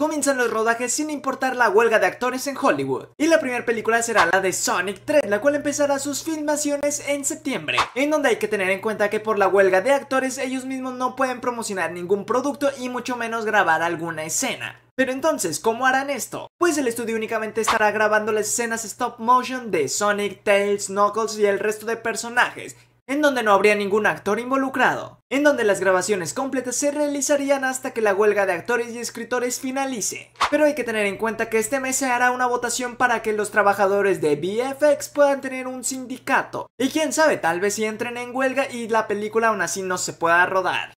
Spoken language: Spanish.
Comienzan los rodajes sin importar la huelga de actores en Hollywood, y la primera película será la de Sonic 3, la cual empezará sus filmaciones en septiembre, en donde hay que tener en cuenta que por la huelga de actores ellos mismos no pueden promocionar ningún producto y mucho menos grabar alguna escena. Pero entonces, ¿cómo harán esto? Pues el estudio únicamente estará grabando las escenas stop motion de Sonic, Tails, Knuckles y el resto de personajes, en donde no habría ningún actor involucrado, en donde las grabaciones completas se realizarían hasta que la huelga de actores y escritores finalice. Pero hay que tener en cuenta que este mes se hará una votación para que los trabajadores de VFX puedan tener un sindicato, y quién sabe, tal vez si entren en huelga y la película aún así no se pueda rodar.